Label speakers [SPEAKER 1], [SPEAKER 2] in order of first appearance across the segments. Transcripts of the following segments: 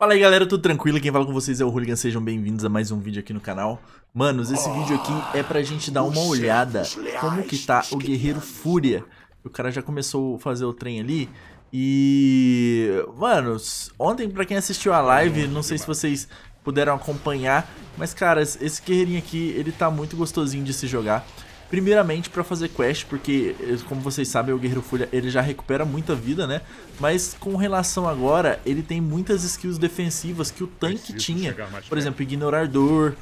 [SPEAKER 1] Fala aí galera, tudo tranquilo? Quem fala com vocês é o Hooligan, sejam bem-vindos a mais um vídeo aqui no canal. Manos, esse oh, vídeo aqui é pra gente dar uma olhada como que tá o Guerreiro Fúria. O cara já começou a fazer o trem ali e... Manos, ontem pra quem assistiu a live, não sei se vocês puderam acompanhar, mas caras, esse guerreirinho aqui, ele tá muito gostosinho de se jogar. Primeiramente para fazer quest, porque eh, como vocês sabem, o Guerreiro Folha ele já recupera muita vida, né? Mas com relação agora, ele tem muitas skills defensivas que o tanque tinha. Por exemplo, ignorar dor,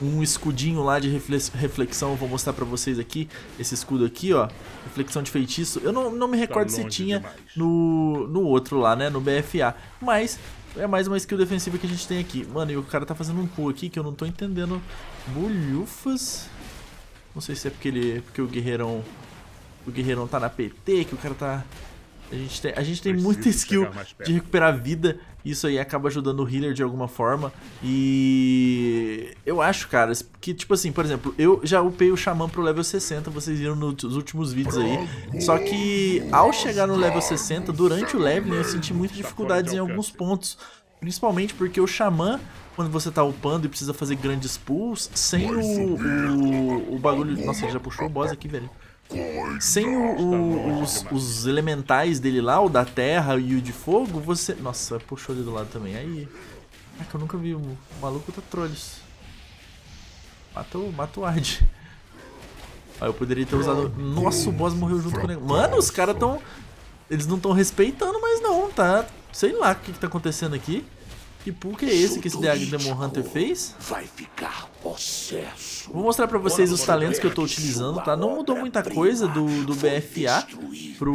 [SPEAKER 1] um escudinho lá de reflexão, vou mostrar pra vocês aqui, esse escudo aqui, ó, reflexão de feitiço, eu não, não me tá recordo tá se tinha no, no outro lá, né, no BFA, mas é mais uma skill defensiva que a gente tem aqui. Mano, e o cara tá fazendo um pull aqui que eu não tô entendendo, bolhufas... Não sei se é porque ele. porque o guerreirão. O guerreirão tá na PT, que o cara tá. A gente tem, a gente tem muita skill de recuperar vida. Isso aí acaba ajudando o healer de alguma forma. E eu acho, cara, que tipo assim, por exemplo, eu já upei o Xamã pro level 60, vocês viram nos últimos vídeos aí. Só que ao chegar no level 60, durante o level, eu senti muita dificuldades em alguns pontos. Principalmente porque o Xamã, quando você tá upando e precisa fazer grandes pulls, sem o, o, o bagulho... Nossa, ele já puxou o boss aqui, velho. Sem o, o, os, os, elementais dele lá, o da terra e o de fogo, você... Nossa, puxou ele do lado também. Aí... É que eu nunca vi o maluco tá trolls. Mata o, mata o Ard. eu poderia ter usado... Nossa, o boss morreu junto com ele. Mano, os caras tão... Eles não estão respeitando mais não, tá? Sei lá o que, que tá acontecendo aqui. Que pulk é esse que esse Demon Hunter fez? Vai ficar possesso. Vou mostrar pra vocês os talentos que eu tô utilizando, tá? Não mudou muita coisa do, do BFA pro,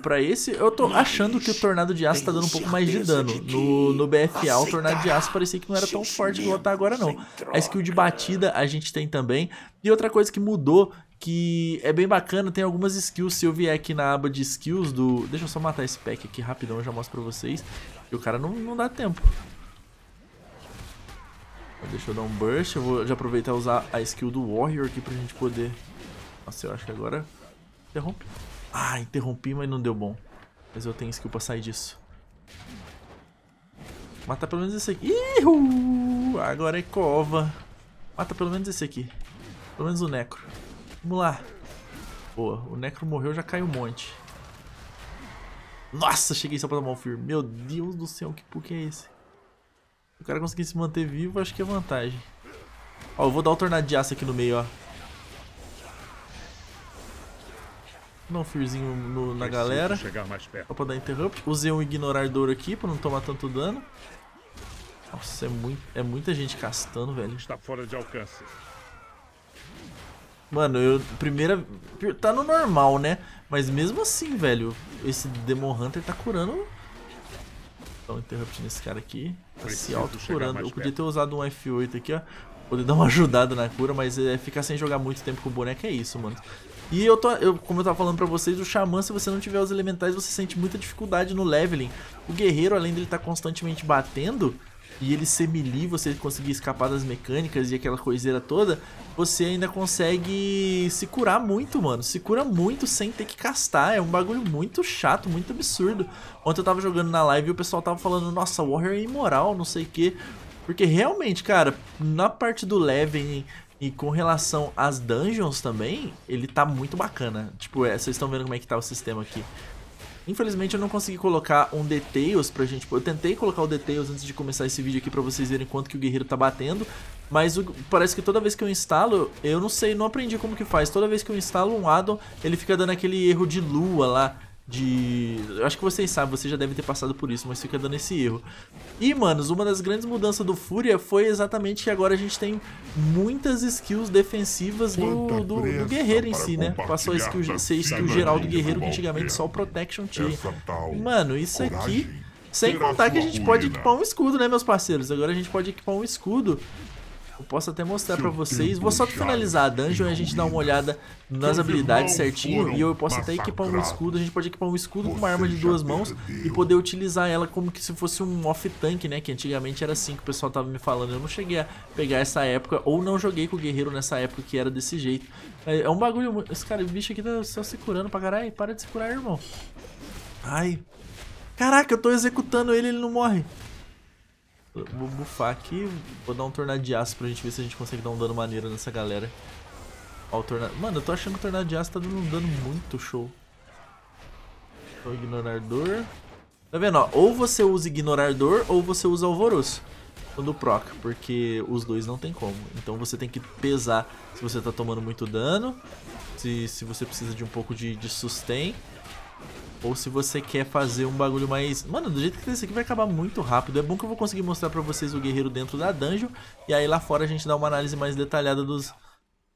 [SPEAKER 1] pra esse. Eu tô achando que o Tornado de Aço tá dando um pouco mais de dano. No, no BFA, o Tornado de Aço parecia que não era tão forte quanto tá agora, não. A skill de batida a gente tem também. E outra coisa que mudou, que é bem bacana, tem algumas skills, se eu vier aqui na aba de skills do... Deixa eu só matar esse pack aqui rapidão, eu já mostro pra vocês. E o cara não, não dá tempo. Deixa eu dar um burst, eu vou já aproveitar e usar a skill do Warrior aqui pra gente poder... Nossa, eu acho que agora... Interrompe. Ah, interrompi, mas não deu bom. Mas eu tenho skill pra sair disso. Mata pelo menos esse aqui. Ihu! Agora é cova. Mata pelo menos esse aqui. Pelo menos o Necro. Vamos lá. Boa, o Necro morreu, já caiu um monte. Nossa, cheguei só pra tomar um Fear. Meu Deus do céu, que puck é esse? Se o cara conseguir se manter vivo, acho que é vantagem. Ó, eu vou dar o tornado de aço aqui no meio, ó. Não um firzinho no, na galera. Só pra dar interrupt. Usei um ignorador aqui pra não tomar tanto dano. Nossa, é, muito, é muita gente castando, velho. Está fora de alcance. Mano, eu. Primeira. Tá no normal, né? Mas mesmo assim, velho, esse Demon Hunter tá curando. Dá um interrupt nesse cara aqui. Tá Preciso se auto-curando. Eu podia ter usado um F8 aqui, ó. Poder dar uma ajudada na cura, mas é, ficar sem jogar muito tempo com o boneco é isso, mano. E eu tô, eu, como eu tava falando pra vocês, o Xamã, se você não tiver os elementais, você sente muita dificuldade no leveling. O guerreiro, além dele estar tá constantemente batendo, e ele ser melee, você conseguir escapar das mecânicas e aquela coiseira toda, você ainda consegue se curar muito, mano. Se cura muito sem ter que castar. É um bagulho muito chato, muito absurdo. Ontem eu tava jogando na live e o pessoal tava falando, nossa, Warrior é imoral, não sei o que. Porque realmente, cara, na parte do leveling e com relação às dungeons também, ele tá muito bacana. Tipo, é, vocês estão vendo como é que tá o sistema aqui. Infelizmente eu não consegui colocar um details pra gente... Eu tentei colocar o details antes de começar esse vídeo aqui pra vocês verem quanto que o guerreiro tá batendo, mas o... parece que toda vez que eu instalo, eu não sei, não aprendi como que faz. Toda vez que eu instalo um addon, ele fica dando aquele erro de lua lá de. Eu acho que vocês sabem, vocês já devem ter passado por isso, mas fica dando esse erro. E, manos, uma das grandes mudanças do Fúria foi exatamente que agora a gente tem muitas skills defensivas do, do, do, guerreiro em si, né? Passou a skill, ser skill geral do guerreiro que antigamente só o Protection tinha. Mano, isso aqui. Sem contar que a gente pode equipar um escudo, né, meus parceiros? Agora a gente pode equipar um escudo eu posso até mostrar para vocês. Vou só finalizar a dungeon e a gente dá uma olhada nas habilidades certinho. E eu posso até equipar um escudo. A gente pode equipar um escudo com uma arma de duas mãos e poder utilizar ela como que se fosse um off-tank, né? Que antigamente era assim que o pessoal tava me falando. Eu não cheguei a pegar essa época ou não joguei com o guerreiro nessa época que era desse jeito. É, é um bagulho... Esse cara, o bicho aqui tá só se curando pra caralho. Para de se curar, irmão. Ai. Caraca, eu tô executando ele e ele não morre. Vou bufar aqui, vou dar um tornado de aço pra gente ver se a gente consegue dar um dano maneiro nessa galera. Ó, o tornado... Mano, eu tô achando que o tornado de aço tá dando um dano muito show. Ignorar dor, Tá vendo, ó? Ou você usa ignorar dor ou você usa alvoroço quando proc, porque os dois não tem como. Então você tem que pesar se você tá tomando muito dano, se, se você precisa de um pouco de, de sustain ou se você quer fazer um bagulho mais... Mano, do jeito que isso aqui vai acabar muito rápido. É bom que eu vou conseguir mostrar pra vocês o guerreiro dentro da dungeon. E aí lá fora a gente dá uma análise mais detalhada dos,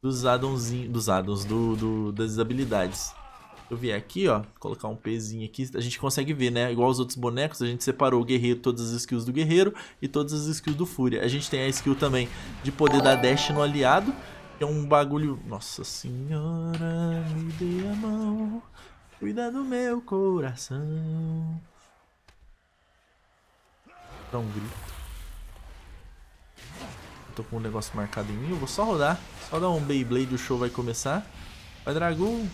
[SPEAKER 1] dos addons, dos addons do, do, das habilidades. Eu vim aqui, ó, colocar um pezinho aqui, a gente consegue ver, né? Igual os outros bonecos, a gente separou o guerreiro, todas as skills do guerreiro e todas as skills do Fúria. A gente tem a skill também de poder dar dash no aliado, que é um bagulho... Nossa senhora, me dê a mão... Cuida do meu coração. Dá um grito. Eu tô com um negócio marcado em mim. Eu vou só rodar. Só dar um Beyblade, e o show vai começar. Vai, Dragão.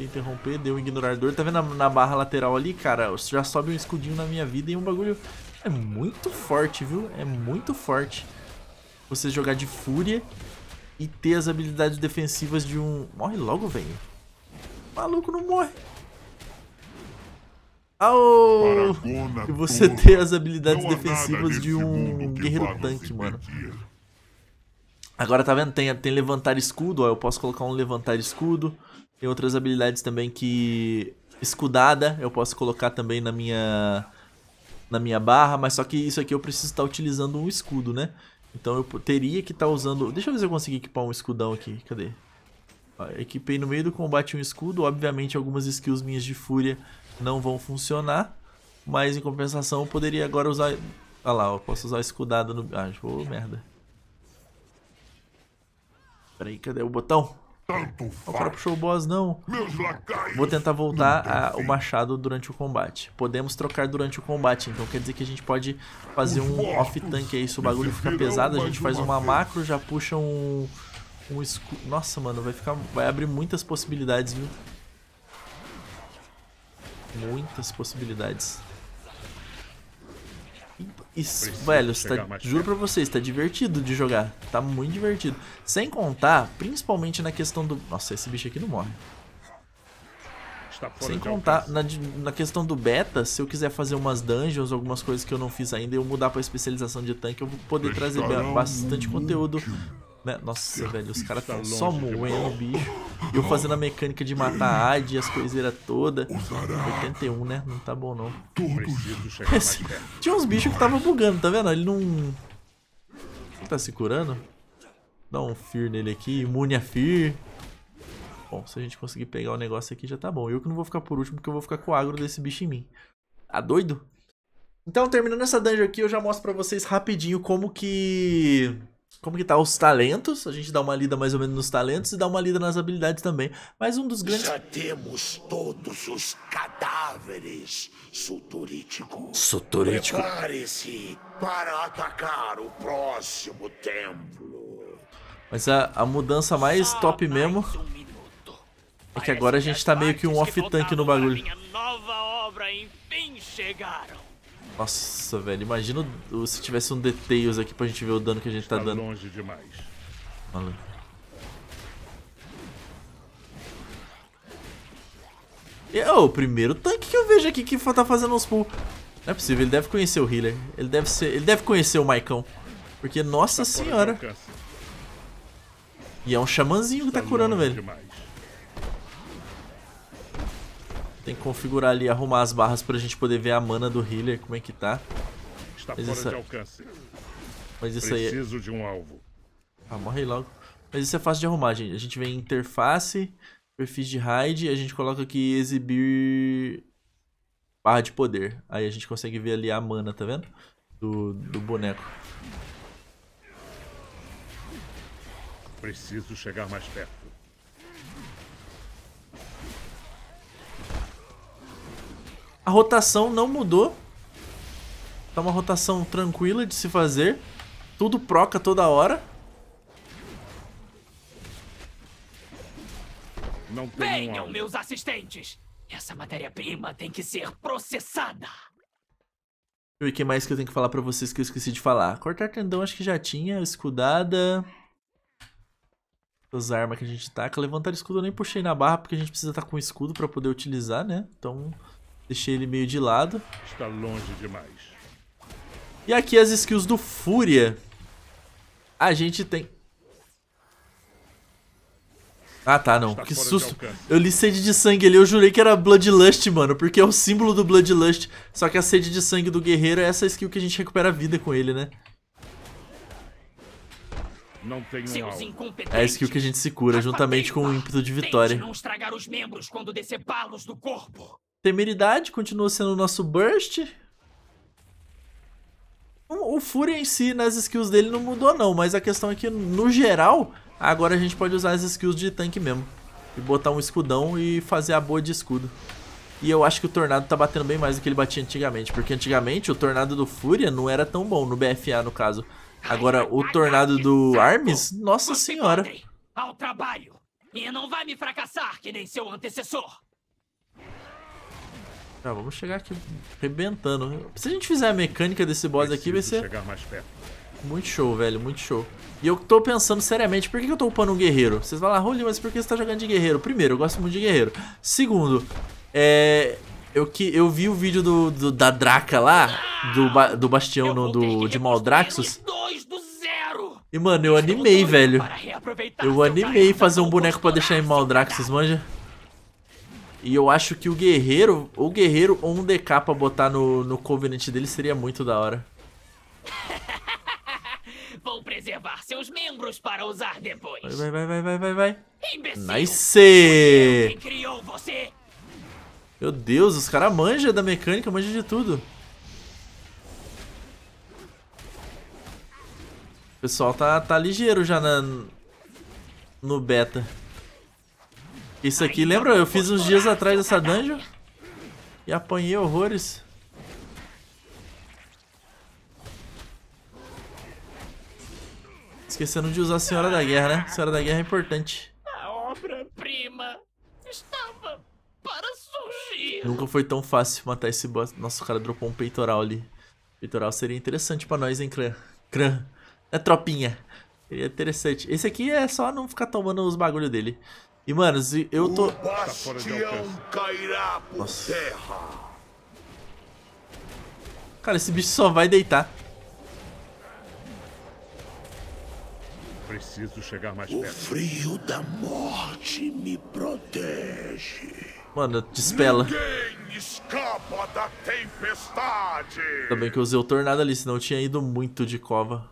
[SPEAKER 1] Interromper, deu um ignorador. Tá vendo na, na barra lateral ali, cara? Já sobe um escudinho na minha vida e um bagulho... É muito forte, viu? É muito forte. Você jogar de fúria e ter as habilidades defensivas de um... Morre logo, velho maluco não morre. Ah, o e você tem ter as habilidades defensivas de um guerreiro tanque, mano. Agora tá vendo? Tem, tem levantar escudo, ó. Eu posso colocar um levantar escudo. Tem outras habilidades também que. Escudada, eu posso colocar também na minha. Na minha barra, mas só que isso aqui eu preciso estar tá utilizando um escudo, né? Então eu teria que estar tá usando. Deixa eu ver se eu consigo equipar um escudão aqui. Cadê? equipei no meio do combate é um escudo, obviamente algumas skills minhas de fúria não vão funcionar, mas em compensação eu poderia agora usar... Ah lá, eu posso usar escudado no... Ah, vou oh, merda. Peraí, cadê o botão? Tanto faz. O cara puxou o boss, não. Vou tentar voltar a, o machado durante o combate. Podemos trocar durante o combate, então quer dizer que a gente pode fazer um off-tank aí. Se o bagulho ficar pesado, a gente faz uma macro, já puxa um um escudo. Nossa, mano, vai ficar. Vai abrir muitas possibilidades, viu? Muitas possibilidades. Isso, velho, tá, juro pra vocês, tá divertido de jogar. Tá muito divertido. Sem contar, principalmente na questão do. Nossa, esse bicho aqui não morre. Sem contar, na, na, questão do beta, se eu quiser fazer umas dungeons, algumas coisas que eu não fiz ainda, eu mudar pra especialização de tanque, eu vou poder trazer bastante conteúdo né? Nossa, velho, os caras tão tá tá só moendo o bicho. Eu fazendo a mecânica de matar a AD e as coiseiras todas. 81, né? Não tá bom não. Tinha uns bichos que tava bugando, tá vendo? Ele não. Ele tá se curando? Dá um Fear nele aqui, imune a Fear. Bom, se a gente conseguir pegar o negócio aqui já tá bom. Eu que não vou ficar por último, porque eu vou ficar com o agro desse bicho em mim. Tá doido? Então, terminando essa dungeon aqui, eu já mostro pra vocês rapidinho como que como que tá os talentos. A gente dá uma lida mais ou menos nos talentos e dá uma lida nas habilidades também. Mas um dos grandes. Já temos todos os cadáveres, Suturítico. Suturítico. Prepare-se para atacar o próximo templo. Mas a, a mudança mais Só top mais mesmo. Um é que agora a gente tá meio que um off-tank no bagulho. Minha nova obra enfim chegaram. Nossa, velho, imagina se tivesse um Details aqui pra gente ver o dano que a gente Está tá dando. longe demais. Maluco. É o primeiro tanque que eu vejo aqui que tá fazendo uns pull. Não é possível, ele deve conhecer o healer. Ele deve ser, ele deve conhecer o Maicão. Porque nossa tá senhora. E é um xamãzinho que tá, tá curando, velho. Demais. Tem que configurar ali, arrumar as barras pra gente poder ver a mana do healer, como é que tá.
[SPEAKER 2] Está Mas fora isso... de é-
[SPEAKER 1] alcance. Mas isso Preciso aí... É- Preciso de um alvo. Ah, morre logo. Mas isso é fácil de arrumar, gente. A gente vem em interface, perfis de raid, a gente coloca aqui exibir barra de poder. Aí a gente consegue ver ali a mana, tá vendo? Do, do boneco. Preciso chegar mais perto. A rotação não mudou. Tá uma rotação tranquila de se fazer. Tudo proca toda hora. Não Venham, um meus assistentes! Essa matéria-prima tem que ser processada! E o que mais que eu tenho que falar pra vocês que eu esqueci de falar? Cortar tendão acho que já tinha, escudada... As armas que a gente taca. Levantar escudo eu nem puxei na barra, porque a gente precisa estar tá com escudo pra poder utilizar, né? Então, Deixei ele meio de lado. Está longe demais. E aqui as skills do Fúria. A gente tem... Ah, tá, não. Está que susto. Eu li sede de sangue ali, eu jurei que era Bloodlust, mano, porque é o símbolo do Bloodlust. Só que a sede de sangue do guerreiro é essa skill que a gente recupera a vida com ele, né? Não tem um é a skill que a gente se cura, juntamente com o ímpeto de vitória. não estragar os membros quando decepá-los do corpo. Temeridade continua sendo o nosso burst. O Fúria em si, nas skills dele, não mudou não, mas a questão é que, no geral, agora a gente pode usar as skills de tanque mesmo. E botar um escudão e fazer a boa de escudo. E eu acho que o Tornado tá batendo bem mais do que ele batia antigamente, porque antigamente o Tornado do Fúria não era tão bom, no BFA no caso. Agora, o Tornado do Arms, nossa senhora. Ao trabalho! E não vai me fracassar que nem seu antecessor! Já ah, vamos chegar aqui rebentando. Se a gente fizer a mecânica desse boss Preciso aqui, vai ser... Muito show, velho, muito show. E eu tô pensando seriamente, por que, eu tô upando um guerreiro? Vocês vão lá, Rolly, mas por que você tá jogando de guerreiro? Primeiro, eu gosto muito de guerreiro. Segundo, é... Eu, que, eu vi o vídeo do, do da Draca lá, do, do Bastião no, do, de Maldraxxus. E, mano, eu animei, velho. Eu animei fazer um tá boneco pra deixar em Maldraxxus, manja? E eu acho que o guerreiro, ou guerreiro ou um DK pra botar no, no Covenant dele seria muito da hora. Vou preservar seus membros para usar depois. Vai, vai, vai, vai, vai, vai. vai Nice! criou você? Meu Deus, os caras manjam da mecânica, manjam de tudo. O pessoal tá, tá ligeiro já na, no beta. Isso aqui, lembra? Eu fiz uns dias atrás essa dungeon e apanhei horrores. Esquecendo de usar a Senhora da Guerra, né? A Senhora da Guerra é importante. A obra-prima estava para surgir. Nunca foi tão fácil matar esse boss. Nossa, o cara dropou um peitoral ali. Peitoral seria interessante pra nós, hein, Cran? Cran. É tropinha. Seria interessante. Esse aqui é só não ficar tomando os bagulho dele. E, mano, eu tô... Nossa. Cara, esse bicho só vai deitar. Preciso chegar mais o perto. O frio da morte me protege. Mano, despela. escapa da tempestade. Também que eu usei o tornado ali, senão eu tinha ido muito de cova.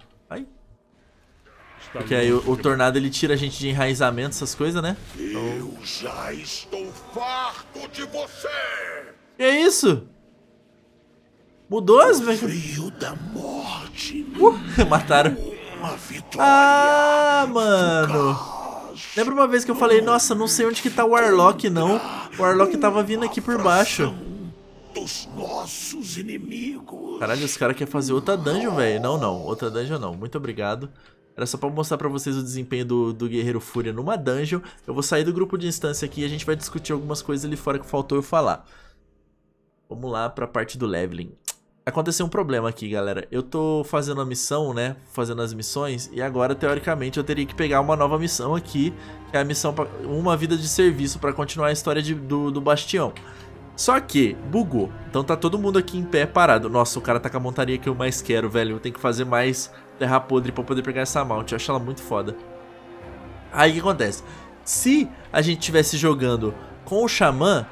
[SPEAKER 1] Tá Porque aí o, o, tornado ele tira a gente de enraizamento, essas coisas, né? Eu já estou farto de você! Que é isso? Mudou as velho? Frio da morte. Uh, mataram. Uma vitória. Ah, mano. Fugaz. Lembra uma vez que eu falei, nossa, não sei onde que tá o Warlock, não. O Warlock tava vindo aqui por baixo. Dos nossos inimigos. Caralho, os caras querem fazer outra dungeon, velho. Não, não. Outra dungeon não. Muito obrigado. Era só pra mostrar pra vocês o desempenho do, do Guerreiro Fúria numa dungeon. Eu vou sair do grupo de instância aqui e a gente vai discutir algumas coisas ali fora que faltou eu falar. Vamos lá pra parte do leveling. Aconteceu um problema aqui, galera. Eu tô fazendo a missão, né? Fazendo as missões. E agora, teoricamente, eu teria que pegar uma nova missão aqui. Que é a missão pra... Uma Vida de Serviço pra continuar a história de, do, do Bastião. Só que bugou. Então tá todo mundo aqui em pé parado. Nossa, o cara tá com a montaria que eu mais quero, velho. Eu tenho que fazer mais terra podre pra poder pegar essa mount. Eu acho ela muito foda. Aí o que acontece? Se a gente estivesse jogando com o Xamã,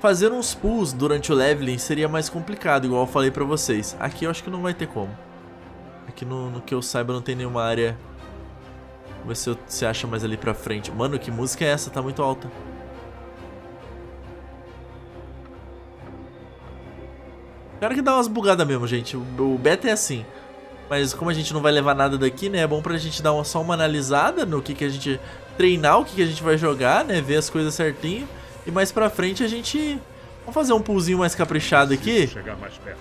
[SPEAKER 1] fazer uns pulls durante o leveling seria mais complicado, igual eu falei pra vocês. Aqui eu acho que não vai ter como. Aqui no, no que eu saiba não tem nenhuma área. Vamos ver se eu, se acha mais ali pra frente. Mano, que música é essa? Tá muito alta. Cara que dá umas bugadas mesmo, gente. O, o beta é assim. Mas como a gente não vai levar nada daqui, né? É bom pra gente dar uma, só uma analisada no que, que a gente treinar, o que, que a gente vai jogar, né? Ver as coisas certinho. E mais pra frente a gente... Vamos fazer um poolzinho mais caprichado aqui. Chegar mais perto.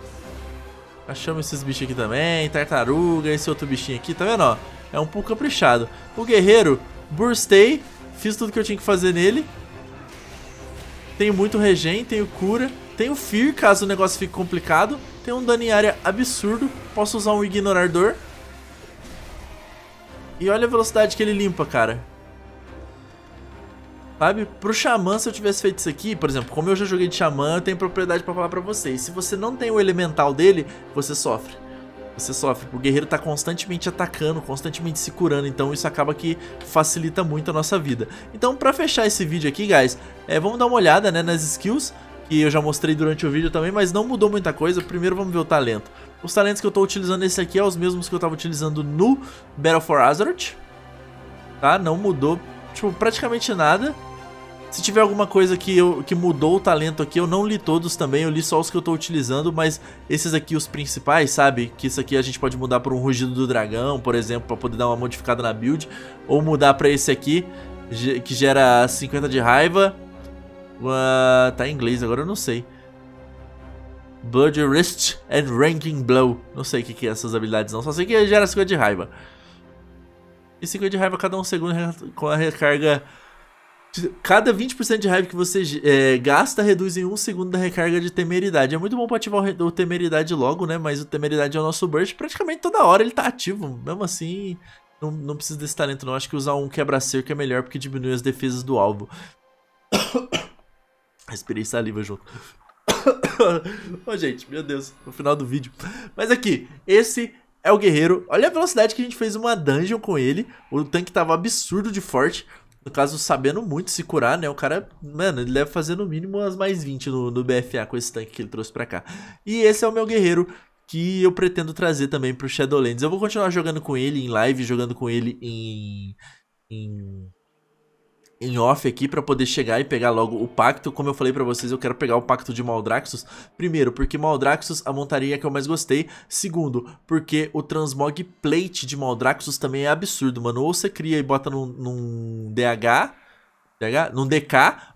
[SPEAKER 1] Achamos esses bichos aqui também, tartaruga, esse outro bichinho aqui, tá vendo, ó? É um pouco caprichado. O guerreiro, burstei, fiz tudo que eu tinha que fazer nele. Tenho muito regen, tenho cura, tenho fear caso o negócio fique complicado. Tem um dano em área absurdo. Posso usar um ignorador. E olha a velocidade que ele limpa, cara. Sabe? Pro Xamã, se eu tivesse feito isso aqui, por exemplo, como eu já joguei de Xamã, eu tenho propriedade pra falar pra vocês. Se você não tem o elemental dele, você sofre. Você sofre, o guerreiro tá constantemente atacando, constantemente se curando, então isso acaba que facilita muito a nossa vida. Então, pra fechar esse vídeo aqui, guys, é, vamos dar uma olhada né, nas skills que eu já mostrei durante o vídeo também, mas não mudou muita coisa. Primeiro vamos ver o talento. Os talentos que eu estou utilizando esse aqui é os mesmos que eu estava utilizando no Battle for Azeroth. Tá? Não mudou, tipo, praticamente nada. Se tiver alguma coisa que, eu, que mudou o talento aqui, eu não li todos também, eu li só os que eu estou utilizando, mas esses aqui, os principais, sabe? Que isso aqui a gente pode mudar para um Rugido do Dragão, por exemplo, para poder dar uma modificada na build, ou mudar para esse aqui, que gera 50 de raiva, tá em inglês, agora eu não sei. Blood Wrist and Ranking Blow. Não sei o que, que é essas habilidades não, só sei que gera 50 de raiva. E 50 de raiva cada um segundo com a recarga... Cada 20% de raiva que você é, gasta reduz em 1 um segundo da recarga de temeridade. É muito bom pra ativar o, o temeridade logo, né? Mas o temeridade é o nosso burst. Praticamente toda hora ele tá ativo. Mesmo assim, não, não precisa desse talento não. Acho que usar um quebra-cerco é melhor porque diminui as defesas do alvo. Respirei saliva junto. oh, gente, meu Deus, no final do vídeo. Mas aqui, esse é o guerreiro. Olha a velocidade que a gente fez uma dungeon com ele. O tanque tava absurdo de forte. No caso, sabendo muito se curar, né? O cara, mano, ele deve fazer no mínimo umas mais 20 no, no BFA com esse tanque que ele trouxe pra cá. E esse é o meu guerreiro que eu pretendo trazer também pro Shadowlands. Eu vou continuar jogando com ele em live, jogando com ele em... em em off aqui para poder chegar e pegar logo o pacto. Como eu falei para vocês, eu quero pegar o pacto de Maldraxxus. Primeiro, porque Maldraxxus a montaria que eu mais gostei. Segundo, porque o transmog plate de Maldraxxus também é absurdo, mano. Ou você cria e bota num, num DH num DK,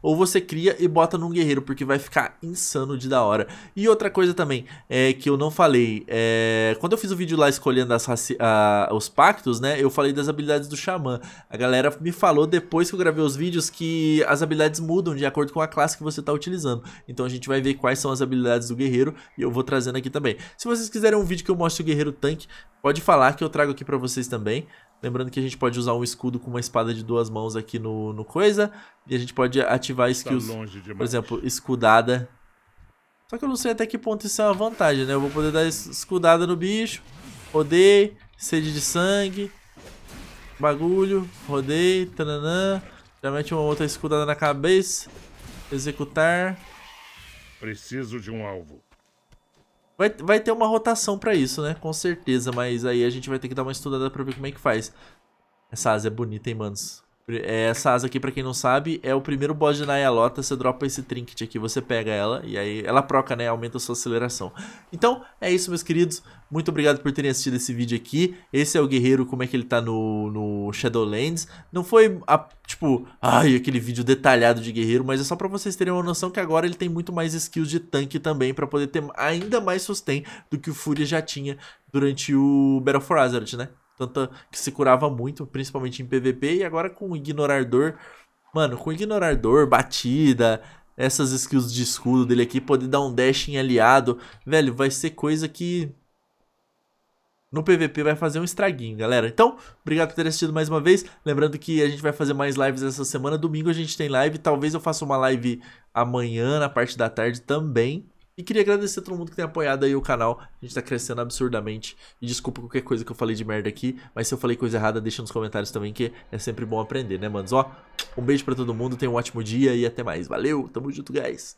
[SPEAKER 1] ou você cria e bota num guerreiro, porque vai ficar insano de da hora. E outra coisa também, é, que eu não falei, é, quando eu fiz o vídeo lá escolhendo as, a, os pactos, né, eu falei das habilidades do Xamã. A galera me falou depois que eu gravei os vídeos que as habilidades mudam de acordo com a classe que você está utilizando. Então a gente vai ver quais são as habilidades do guerreiro e eu vou trazendo aqui também. Se vocês quiserem um vídeo que eu mostre o guerreiro tanque, pode falar que eu trago aqui para vocês também. Lembrando que a gente pode usar um escudo com uma espada de duas mãos aqui no, no coisa. E a gente pode ativar tá skills. Tá por exemplo, escudada. Só que eu não sei até que ponto isso é uma vantagem, né? Eu vou poder dar escudada no bicho. Rodei. Sede de sangue. Bagulho. Rodei. Tananã. Já mete uma outra escudada na cabeça. Executar. Preciso de um alvo. Vai, vai ter uma rotação pra isso, né? Com certeza, mas aí a gente vai ter que dar uma estudada pra ver como é que faz. Essa asa é bonita, hein, manos? É, essa asa aqui, para quem não sabe, é o primeiro boss de Nayalota. Você dropa esse trinket aqui, você pega ela e aí ela proca, né? Aumenta a sua aceleração. Então, é isso, meus queridos. Muito obrigado por terem assistido esse vídeo aqui. Esse é o guerreiro, como é que ele tá no, no Shadowlands. Não foi, a, tipo, ai, aquele vídeo detalhado de guerreiro, mas é só pra vocês terem uma noção que agora ele tem muito mais skills de tanque também, pra poder ter ainda mais sustain do que o Fúria já tinha durante o Battle for Hazard, né? Tanta que se curava muito, principalmente em PVP, e agora com ignorar dor Mano, com ignorar dor batida, essas skills de escudo dele aqui, poder dar um dash em aliado, velho, vai ser coisa que no PVP vai fazer um estraguinho, galera. Então, obrigado por ter assistido mais uma vez. Lembrando que a gente vai fazer mais lives essa semana. Domingo a gente tem live. Talvez eu faça uma live amanhã, na parte da tarde também. E queria agradecer a todo mundo que tem apoiado aí o canal. A gente tá crescendo absurdamente. E desculpa qualquer coisa que eu falei de merda aqui. Mas se eu falei coisa errada, deixa nos comentários também, que é sempre bom aprender, né, manos? Ó, um beijo pra todo mundo, tenha um ótimo dia e até mais. Valeu, tamo junto, guys!